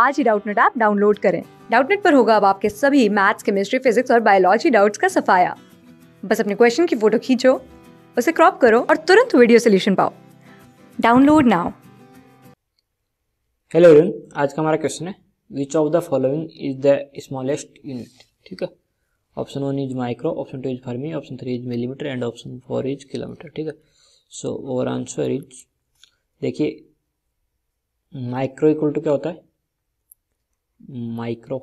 आज ही Doubtnut app download करें डाउटनेट पर होगा अब आपके सभी मैथ्स केमिस्ट्री फिजिक्स और बायोलॉजी डाउट्स का सफाया बस अपने क्वेश्चन की फोटो खींचो उसे क्रॉप करो और तुरंत वीडियो सोल्यूशन पाओ डाउनलोड नाउ हेलो एवरीवन आज का हमारा क्वेश्चन है which of the following is the smallest unit ठीक है option one is micro option two is fermi option three is millimetre and option four is kilometre ठीक है so our answer is देखिए micro equal to क्या होता है micro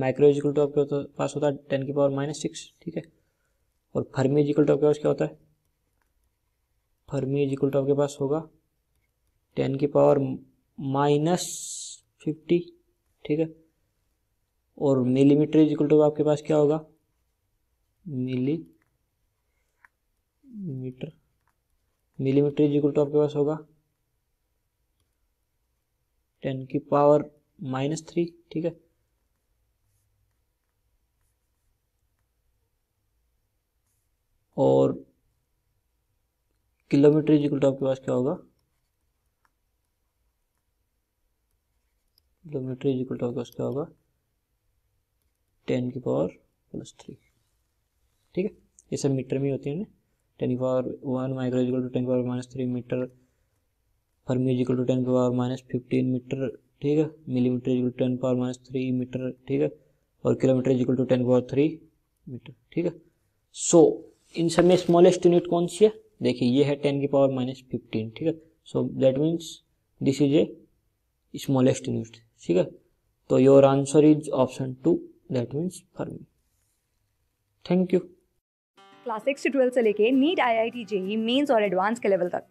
micro is equal to आपके पास होता है टेन की पावर माइनस सिक्स ठीक है और फर्मी इजिकल टू आपके पास क्या होता है फर्मी इजिकल टू आपके पास होगा टेन की पावर माइनस फिफ्टी ठीक है और मिलीमीटर इजिकल टू आपके पास क्या होगा milli metre millimetre equal to आपके पास होगा टेन की पावर माइनस थ्री ठीक है और किलोमीटर इज इक्वल टू आपके पास क्या होगा किलोमीटर इज इक्वल टू आपके पास क्या होगा टेन की पावर प्लस थ्री ठीक है ये सब मीटर में होती है ना टेन की power one micro is equal to ten की power minus three metre fermi equal to ten power minus fifteen metre ठीक है millimetre equal to ten power minus three metre ठीक है और kilometre equal to ten power three metre ठीक है सो इन सब में स्मॉलेस्ट यूनिट कौन सी है देखिए ये है टेन की पावर माइनस फिफ्टीन ठीक है so that means this is a smallest unit ठीक है तो your answer is option two that means for me thank you class six से ट्वेल्थ से लेके NEET I I T JEE mains और advance के लेवल तक